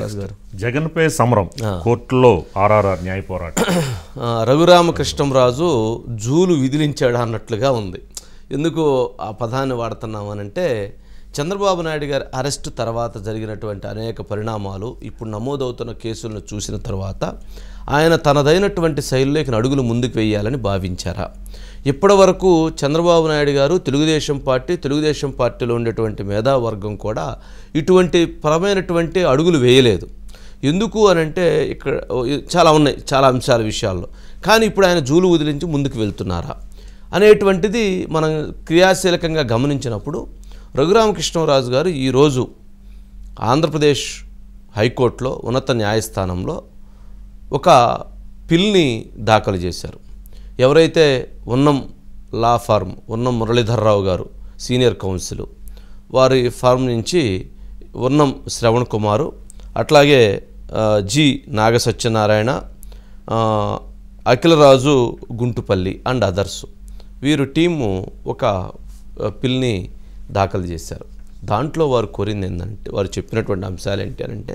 రాజు గారు సమరం కోర్టులో ఆర్ఆర్ఆర్ న్యాయ పోరాటం రఘురామకృష్ణంరాజు జూలు విధిలించాడు అన్నట్లుగా ఉంది ఎందుకు ఆ పదాన్ని వాడుతున్నామనంటే చంద్రబాబు నాయుడు గారి అరెస్టు తర్వాత జరిగినటువంటి అనేక పరిణామాలు ఇప్పుడు నమోదవుతున్న కేసులను చూసిన తర్వాత ఆయన తనదైనటువంటి శైలిలోకి అడుగులు ముందుకు వేయాలని భావించారా ఇప్పటి వరకు చంద్రబాబు నాయుడు గారు తెలుగుదేశం పార్టీ తెలుగుదేశం పార్టీలో ఉండేటువంటి మేధావర్గం కూడా ఇటువంటి పరమైనటువంటి అడుగులు వేయలేదు ఎందుకు అని అంటే ఇక్కడ చాలా ఉన్నాయి చాలా అంశాల విషయాల్లో కానీ ఇప్పుడు ఆయన జూలు వదిలించి ముందుకు వెళ్తున్నారా అనేటువంటిది మనం క్రియాశీలకంగా గమనించినప్పుడు రఘురామకృష్ణరాజు గారు ఈరోజు ఆంధ్రప్రదేశ్ హైకోర్టులో ఉన్నత న్యాయస్థానంలో ఒక పిల్ని దాఖలు చేశారు ఎవరైతే ఉన్నం లా ఫార్మ్ ఉన్నం మురళీధర్రావు గారు సీనియర్ కౌన్సిల్ వారి ఫార్మ్ నుంచి ఉన్నం శ్రవణ్ కుమారు అట్లాగే G Nagasatyanarayana Akhilaraju Guntupalli and others వీరు టీము ఒక పిల్ని దాఖలు చేశారు దాంట్లో వారు కోరింది ఏంటంటే వారు చెప్పినటువంటి అంశాలు ఏంటి అంటే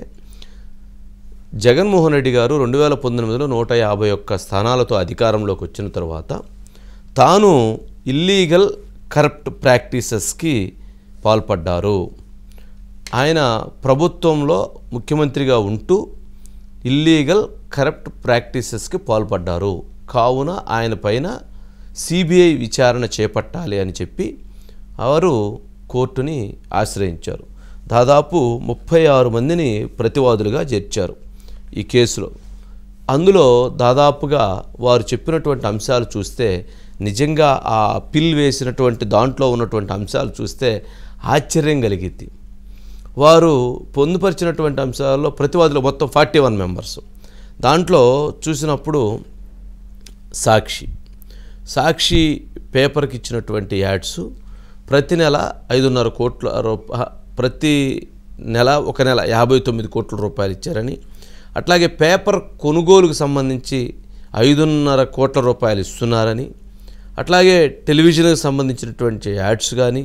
జగన్మోహన్ రెడ్డి గారు రెండు వేల పంతొమ్మిదిలో నూట యాభై ఒక్క స్థానాలతో అధికారంలోకి వచ్చిన తర్వాత తాను ఇల్లీగల్ కరప్ట్ ప్రాక్టీసెస్కి పాల్పడ్డారు ఆయన ప్రభుత్వంలో ముఖ్యమంత్రిగా ఉంటూ ఇల్లీగల్ కరప్ట్ ప్రాక్టీసెస్కి పాల్పడ్డారు కావున ఆయన పైన సిబిఐ విచారణ చేపట్టాలి అని చెప్పి వారు కోర్టుని ఆశ్రయించారు దాదాపు ముప్పై ఆరు మందిని ప్రతివాదులుగా చేర్చారు ఈ కేసులో అందులో దాదాపుగా వారు చెప్పినటువంటి అంశాలు చూస్తే నిజంగా ఆ పిల్ వేసినటువంటి దాంట్లో ఉన్నటువంటి అంశాలు చూస్తే ఆశ్చర్యం కలిగింది వారు పొందుపరిచినటువంటి అంశాల్లో ప్రతివాదులు మొత్తం ఫార్టీ వన్ మెంబర్స్ దాంట్లో చూసినప్పుడు సాక్షి సాక్షి పేపర్కి ఇచ్చినటువంటి యాడ్స్ ప్రతి నెల ఐదున్నర కోట్ల రూప ప్రతి నెల ఒక నెల యాభై తొమ్మిది కోట్ల రూపాయలు ఇచ్చారని అట్లాగే పేపర్ కొనుగోలుకు సంబంధించి ఐదున్నర కోట్ల రూపాయలు ఇస్తున్నారని అట్లాగే టెలివిజన్కి సంబంధించినటువంటి యాడ్స్ కానీ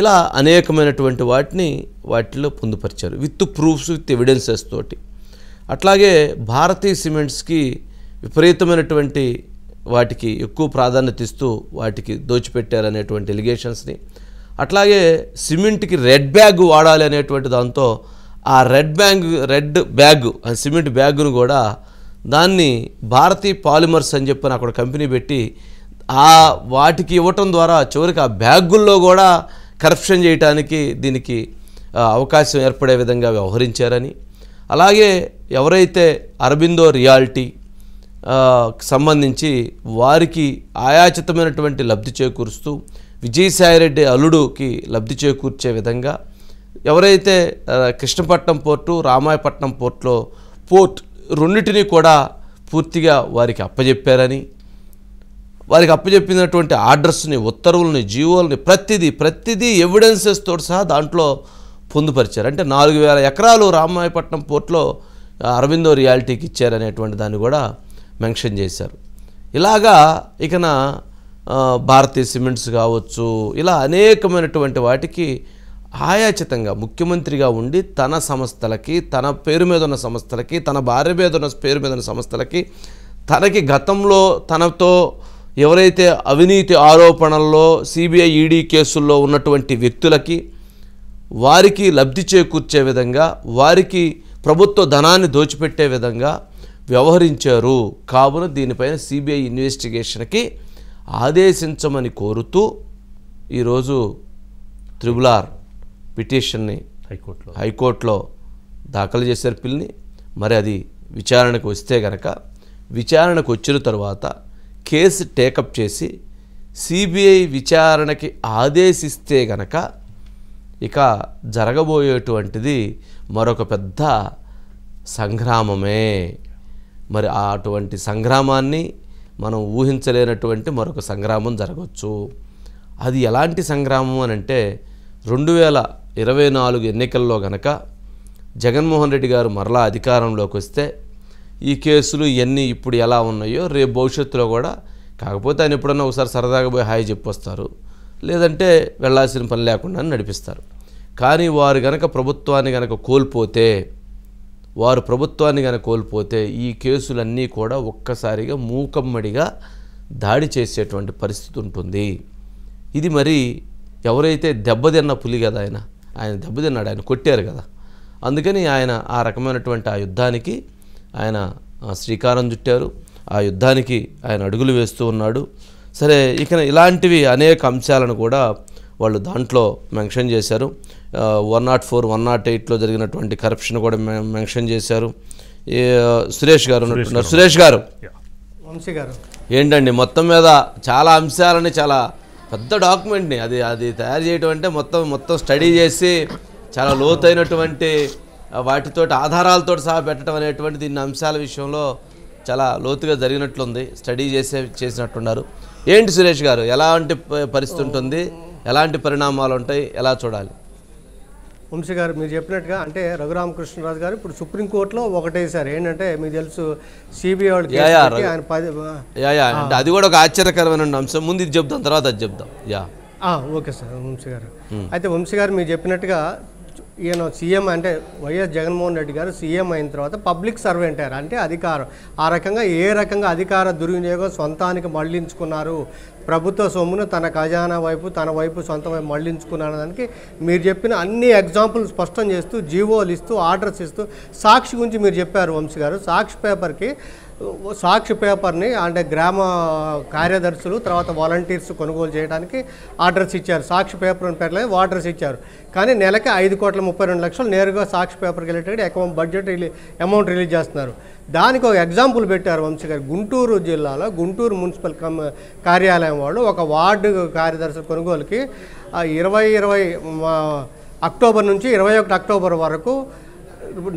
ఇలా అనేకమైనటువంటి వాటిని వాటిలో పొందుపరిచారు విత్ ప్రూఫ్స్ విత్ ఎవిడెన్సెస్ తోటి అట్లాగే భారతీయ సిమెంట్స్కి విపరీతమైనటువంటి వాటికి ఎక్కువ ప్రాధాన్యత ఇస్తూ వాటికి దోచిపెట్టారనేటువంటి ఎలిగేషన్స్ని అట్లాగే సిమెంట్కి రెడ్ బ్యాగ్ వాడాలి అనేటువంటి దాంతో ఆ red bag red bag cement బ్యాగ్ను కూడా దాన్ని భారతీ పాలిమర్స్ అని చెప్పిన అక్కడ కంపెనీ పెట్టి ఆ వాటికి ఇవ్వటం ద్వారా చివరికి ఆ బ్యాగుల్లో కూడా కరప్షన్ చేయడానికి దీనికి అవకాశం ఏర్పడే విధంగా వ్యవహరించారని అలాగే ఎవరైతే అరబిందో రియాలిటీ సంబంధించి వారికి ఆయాచితమైనటువంటి లబ్ధి చేకూరుస్తూ విజయసాయిరెడ్డి అల్లుడుకి లబ్ధి చేకూర్చే విధంగా ఎవరైతే కృష్ణపట్నం పోర్టు రామాయపట్నం పోర్ట్లో పోర్ట్ రెండింటినీ కూడా పూర్తిగా వారికి అప్పజెప్పారని వారికి అప్పజెప్పినటువంటి ఆర్డర్స్ని ఉత్తర్వులని జీవోల్ని ప్రతిదీ ప్రతిదీ ఎవిడెన్సెస్తో సహా దాంట్లో పొందుపరిచారు అంటే నాలుగు వేల ఎకరాలు రామాయపట్నం పోర్ట్లో అరవిందో రియాలిటీకి ఇచ్చారనేటువంటి దాన్ని కూడా మెన్షన్ చేశారు ఇలాగా ఇకన భారతీయ సిమెంట్స్ కావచ్చు ఇలా అనేకమైనటువంటి వాటికి ఆయాచితంగా ముఖ్యమంత్రిగా ఉండి తన సంస్థలకి తన పేరు మీద ఉన్న సంస్థలకి తన భార్య మీద ఉన్న పేరు మీద ఉన్న సంస్థలకి తనకి గతంలో తనతో ఎవరైతే అవినీతి ఆరోపణల్లో సిబిఐ ఈడీ కేసుల్లో ఉన్నటువంటి వ్యక్తులకి వారికి లబ్ధి చేకూర్చే విధంగా వారికి ప్రభుత్వ ధనాన్ని దోచిపెట్టే విధంగా వ్యవహరించారు కావున దీనిపైన సిబిఐ ఇన్వెస్టిగేషన్కి ఆదేశించమని కోరుతూ ఈరోజు త్రిబులార్ పిటిషన్ని హైకోర్టులో హైకోర్టులో దాఖలు చేశారు పిల్లిని మరి అది విచారణకు వస్తే గనక విచారణకు వచ్చిన తర్వాత కేసు టేకప్ చేసి సిబిఐ విచారణకి ఆదేశిస్తే గనక ఇక జరగబోయేటువంటిది మరొక పెద్ద సంగ్రామమే మరి అటువంటి సంగ్రామాన్ని మనం ఊహించలేనటువంటి మరొక సంగ్రామం జరగవచ్చు అది ఎలాంటి సంగ్రామం అని అంటే రెండు వేల ఇరవై నాలుగు ఎన్నికల్లో గనక జగన్మోహన్ రెడ్డి గారు మరలా అధికారంలోకి వస్తే ఈ కేసులు ఇవన్నీ ఇప్పుడు ఎలా ఉన్నాయో రేపు భవిష్యత్తులో కూడా కాకపోతే ఆయన ఎప్పుడన్నా ఒకసారి సరదాగా పోయి హాయి చెప్పొస్తారు లేదంటే వెళ్లాల్సిన పని లేకుండా నడిపిస్తారు కానీ వారు గనక ప్రభుత్వాన్ని గనక కోల్పోతే వారు ప్రభుత్వాన్ని కనుక కోల్పోతే ఈ కేసులన్నీ కూడా ఒక్కసారిగా మూకమ్మడిగా దాడి చేసేటువంటి పరిస్థితి ఉంటుంది ఇది మరి ఎవరైతే దెబ్బతిన్న పులి కదా ఆయన ఆయన దెబ్బతిన్నాడు ఆయన కొట్టారు కదా అందుకని ఆయన ఆ రకమైనటువంటి ఆ యుద్ధానికి ఆయన శ్రీకారం చుట్టారు ఆ యుద్ధానికి ఆయన అడుగులు వేస్తూ ఉన్నాడు సరే ఇక ఇలాంటివి అనేక అంశాలను కూడా వాళ్ళు దాంట్లో మెన్షన్ చేశారు one not four one not ఎయిట్లో జరిగినటువంటి కరప్షన్ కూడా మెన్షన్ చేశారు సురేష్ గారు ఉన్నట్టున్నారు సురేష్ గారు వంశీ గారు ఏంటండి మొత్తం మీద చాలా అంశాలని చాలా పెద్ద డాక్యుమెంట్ని అది అది తయారు చేయడం అంటే మొత్తం మొత్తం స్టడీ చేసి చాలా లోతైనటువంటి వాటితో ఆధారాలతో సహా పెట్టడం అనేటువంటి దీన్ని అంశాల విషయంలో చాలా లోతుగా జరిగినట్లుంది స్టడీ చేసే చేసినట్టున్నారు ఏంటి సురేష్ గారు ఎలాంటి పరిస్థితి ఉంటుంది ఎలాంటి పరిణామాలు ఉంటాయి ఎలా చూడాలి వంశీ గారు మీరు చెప్పినట్టుగా అంటే రఘురామకృష్ణరాజు గారు ఇప్పుడు సుప్రీంకోర్టులో సార్ ఏంటంటే మీకు తెలుసు సిబిఐ అది కూడా ఒక ఆశ్చర్యకరమైన అంశం ముందు ఇది చెప్దాం తర్వాత అది చెప్దాం యా ఓకే సార్ వంశీ గారు అయితే వంశీ గారు మీరు చెప్పినట్టుగా ఈయన సీఎం అంటే వైఎస్ జగన్మోహన్ రెడ్డి గారు సీఎం అయిన తర్వాత పబ్లిక్ సర్వెంట్ అయ్యారు అంటే అధికారం ఆ రకంగా ఏ రకంగా అధికార దుర్వినియోగం సొంతానికి మళ్లించుకున్నారు ప్రభుత్వ సొమ్మును తన ఖజానా వైపు తన వైపు సొంత వైపు మళ్లించుకున్నాను దానికి మీరు చెప్పిన అన్ని ఎగ్జాంపుల్ స్పష్టం చేస్తూ జీవోలు ఇస్తూ ఆర్డర్స్ ఇస్తూ సాక్షి గురించి మీరు చెప్పారు వంశీ గారు సాక్షి పేపర్కి సాక్షి పేపర్ని అంటే గ్రామ కార్యదర్శులు తర్వాత వాలంటీర్స్ కొనుగోలు చేయడానికి ఆర్డర్స్ ఇచ్చారు సాక్షి పేపర్ అని ఆర్డర్స్ ఇచ్చారు కానీ నెలకి ఐదు కోట్ల ముప్పై రెండు లక్షలు నేరుగా సాక్షి పేపర్కి వెళ్ళేటట్టు అకౌంట్ బడ్జెట్ అమౌంట్ రిలీజ్ చేస్తున్నారు దానికి ఒక ఎగ్జాంపుల్ పెట్టారు వంశీ గారు గుంటూరు జిల్లాలో గుంటూరు మున్సిపల్ కార్యాలయం వాళ్ళు ఒక వార్డు కార్యదర్శుల కొనుగోలుకి ఇరవై ఇరవై అక్టోబర్ నుంచి ఇరవై ఒకటి అక్టోబర్ వరకు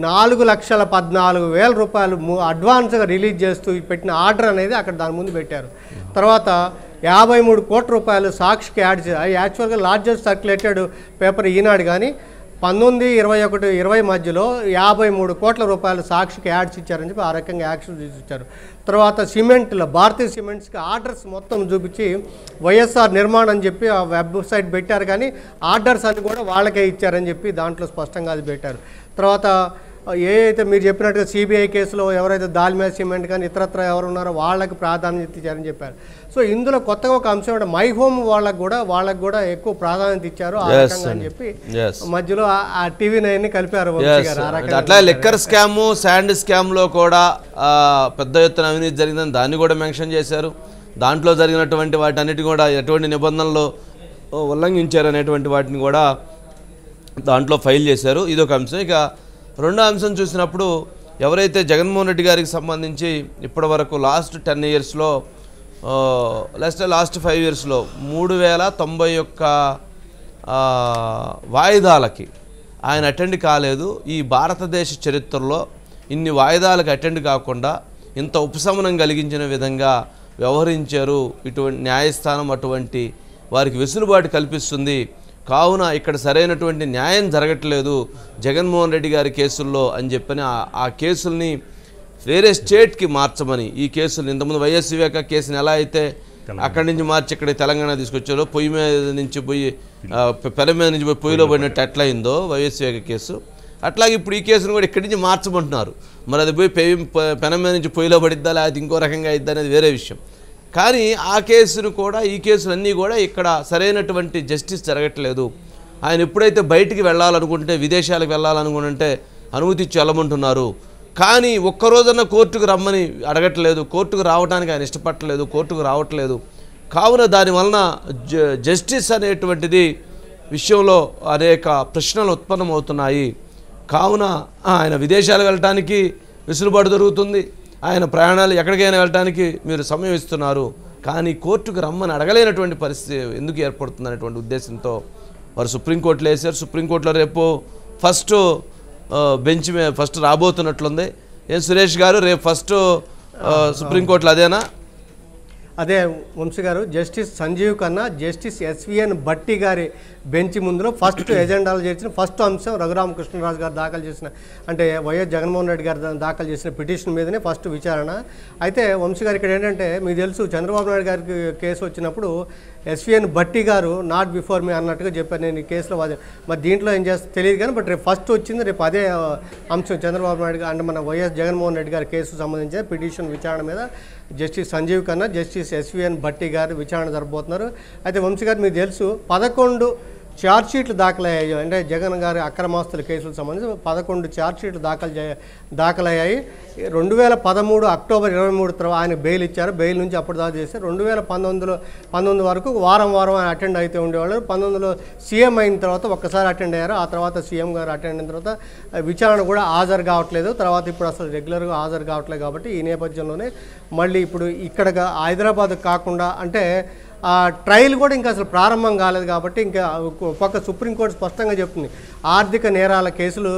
నాలుగు లక్షల పద్నాలుగు వేల రూపాయలు అడ్వాన్స్గా రిలీజ్ చేస్తూ పెట్టిన ఆర్డర్ అనేది అక్కడ దాని ముందు పెట్టారు తర్వాత యాభై మూడు కోట్ల రూపాయలు సాక్షికి యాడ్ చే యాక్చువల్గా లార్జెస్ట్ సర్క్యులేటెడ్ పేపర్ ఈనాడు కానీ పంతొమ్మిది ఇరవై ఒకటి ఇరవై మధ్యలో యాభై మూడు కోట్ల రూపాయలు సాక్షికి యాడ్స్ ఇచ్చారని చెప్పి ఆ రకంగా యాక్షన్ చూపించారు తర్వాత సిమెంట్లో భారతీయ సిమెంట్స్కి ఆర్డర్స్ మొత్తం చూపించి వైఎస్ఆర్ నిర్మాణం అని చెప్పి ఆ వెబ్సైట్ పెట్టారు కానీ ఆర్డర్స్ అని కూడా వాళ్ళకే ఇచ్చారని చెప్పి దాంట్లో స్పష్టంగా అది పెట్టారు తర్వాత ఏ అయితే మీరు చెప్పినట్టుగా సిబిఐ కేసులో ఎవరైతే దాల్మే సిమెంట్ కానీ ఇతరత్ర ఎవరు ఉన్నారో వాళ్ళకి ప్రాధాన్యత ఇచ్చారని చెప్పారు సో ఇందులో కొత్తగా ఒక అంశం అంటే మై హోమ్ వాళ్ళకు కూడా వాళ్ళకు కూడా ఎక్కువ ప్రాధాన్యత ఇచ్చారు ఆ రకంగా అని చెప్పి మధ్యలో ఆ టీవీ నైన్ కలిపారు అట్లా లిక్కర్ స్కామ్ శాండ్ స్కామ్ లో కూడా పెద్ద ఎత్తున అవినీతి జరిగిందని దాన్ని కూడా మెన్షన్ చేశారు దాంట్లో జరిగినటువంటి వాటి అన్నిటి కూడా ఎటువంటి నిబంధనలు ఉల్లంఘించారు అనేటువంటి వాటిని కూడా దాంట్లో ఫైల్ చేశారు ఇదొక అంశం ఇక రెండో అంశం చూసినప్పుడు ఎవరైతే జగన్మోహన్ రెడ్డి గారికి సంబంధించి ఇప్పటి వరకు లాస్ట్ టెన్ ఇయర్స్లో లేకపోతే లాస్ట్ ఫైవ్ ఇయర్స్లో మూడు వేల తొంభై ఒక్క వాయిదాలకి ఆయన అటెండ్ కాలేదు ఈ భారతదేశ చరిత్రలో ఇన్ని వాయిదాలకు అటెండ్ కాకుండా ఇంత ఉపశమనం కలిగించిన విధంగా వ్యవహరించారు ఇటువంటి న్యాయస్థానం అటువంటి వారికి వెసులుబాటు కల్పిస్తుంది కావున ఇక్కడ సరైనటువంటి న్యాయం జరగట్లేదు జగన్మోహన్ రెడ్డి గారి కేసుల్లో అని చెప్పని ఆ కేసుల్ని వేరే స్టేట్కి మార్చమని ఈ కేసులు ఇంతకుముందు వైఎస్ వివేక కేసుని ఎలా అయితే అక్కడి నుంచి మార్చి ఇక్కడ తెలంగాణ తీసుకొచ్చారో పొయ్యి మీద నుంచి పోయి పెల మీద నుంచి పోయి పొయ్యిలో పడినట్టు ఎట్లయిందో వైఎస్ వివేక కేసు అట్లాగే ఇప్పుడు ఈ కేసును కూడా ఇక్కడి నుంచి మార్చమంటున్నారు మరి అది పోయి పెనం మీద నుంచి పొయ్యిలో పడిద్దా లేకపోతే ఇంకో రకంగా అయిద్దా అనేది వేరే విషయం కానీ ఆ కేసును కూడా ఈ కేసులన్నీ కూడా ఇక్కడ సరైనటువంటి జస్టిస్ జరగట్లేదు ఆయన ఎప్పుడైతే బయటికి వెళ్ళాలనుకుంటే విదేశాలకు వెళ్ళాలనుకుంటే అనుమతి చెల్లమంటున్నారు కానీ ఒక్కరోజన్న కోర్టుకు రమ్మని అడగట్లేదు కోర్టుకు రావడానికి ఆయన ఇష్టపడలేదు కోర్టుకు రావట్లేదు కావున దానివలన జస్టిస్ అనేటువంటిది విషయంలో అనేక ప్రశ్నలు ఉత్పన్నమవుతున్నాయి కావున ఆయన విదేశాలు వెళ్ళటానికి వెసులుబాటు జరుగుతుంది ఆయన ప్రయాణాలు ఎక్కడికైనా వెళ్ళడానికి మీరు సమయం ఇస్తున్నారు కానీ కోర్టుకు రమ్మని అడగలేనటువంటి పరిస్థితి ఎందుకు ఏర్పడుతుంది అనేటువంటి ఉద్దేశంతో వారు సుప్రీంకోర్టులో వేసారు సుప్రీంకోర్టులో రేపు ఫస్ట్ బెంచ్ ఫస్ట్ రాబోతున్నట్లుంది ఏం సురేష్ గారు రేపు ఫస్ట్ సుప్రీంకోర్టులో అదేనా అదే వంశీ గారు జస్టిస్ సంజీవ్ కన్నా జస్టిస్ ఎస్విఎన్ భట్టి గారి బెంచ్ ముందులో ఫస్ట్ ఎజెండాలో చేసిన ఫస్ట్ అంశం రఘురామకృష్ణరాజు గారు దాఖలు చేసిన అంటే వైఎస్ జగన్మోహన్ రెడ్డి గారు దాఖలు చేసిన పిటిషన్ మీదనే ఫస్ట్ విచారణ అయితే వంశీ గారు ఇక్కడ ఏంటంటే మీకు తెలుసు చంద్రబాబు నాయుడు గారికి కేసు వచ్చినప్పుడు ఎస్విఎన్ భట్టి గారు నాట్ బిఫోర్ మీ అన్నట్టుగా చెప్పాను నేను ఈ కేసులో వాద మరి దీంట్లో ఏం చేస్తా తెలియదు కానీ బట్ రేపు ఫస్ట్ వచ్చింది రేపు అదే అంశం చంద్రబాబు నాయుడు గారు అంటే మన వైఎస్ జగన్మోహన్ రెడ్డి గారి కేసు సంబంధించిన పిటిషన్ విచారణ మీద justice Sanjiv Khanna justice SVN Bhatti గారు విచారణ జరపబోతున్నారు అయితే వంశీ గారు మీకు తెలుసు పదకొండు ఛార్జ్షీట్లు దాఖలయ్యాయి అంటే జగన్ గారి అక్రమాస్తుల కేసులకు సంబంధించి పదకొండు ఛార్జ్షీట్లు దాఖలు చే దాఖలయ్యాయి రెండు వేల పదమూడు అక్టోబర్ ఇరవై మూడు తర్వాత ఆయన బెయిల్ ఇచ్చారు బెయిల్ నుంచి అప్పుడు దాకా చేస్తే రెండు వేల పంతొమ్మిదిలో పంతొమ్మిది వరకు వారం వారం ఆయన అటెండ్ అయితే ఉండేవాళ్ళు పంతొమ్మిదిలో సీఎం అయిన తర్వాత ఒక్కసారి అటెండ్ అయ్యారు ఆ తర్వాత సీఎం గారు అటెండ్ అయిన తర్వాత విచారణ కూడా హాజరు కావట్లేదు తర్వాత ఇప్పుడు అసలు రెగ్యులర్గా హాజరు కావట్లేదు కాబట్టి ఈ నేపథ్యంలోనే మళ్ళీ ఇప్పుడు ఇక్కడ హైదరాబాద్ కాకుండా అంటే ఆ ట్రయల్ కూడా ఇంకా అసలు ప్రారంభం కాలేదు కాబట్టి ఇంకా పక్క సుప్రీంకోర్టు స్పష్టంగా చెప్తుంది ఆర్థిక నేరాల కేసులు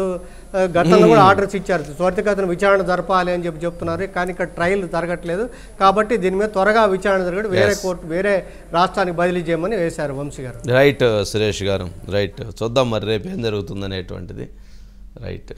గతంలో కూడా ఆర్డర్స్ ఇచ్చారు త్వరితగతిన విచారణ జరపాలి అని చెప్పి చెప్తున్నారు కానీ ఇక్కడ ట్రయల్ జరగట్లేదు కాబట్టి దీని మీద త్వరగా విచారణ జరగడం వేరే కోర్టు వేరే రాష్ట్రానికి బదిలీ చేయమని వేశారు వంశీ గారు రైట్ సురేష్ గారు రైట్ చూద్దాం మరి రేపు ఏం జరుగుతుంది రైట్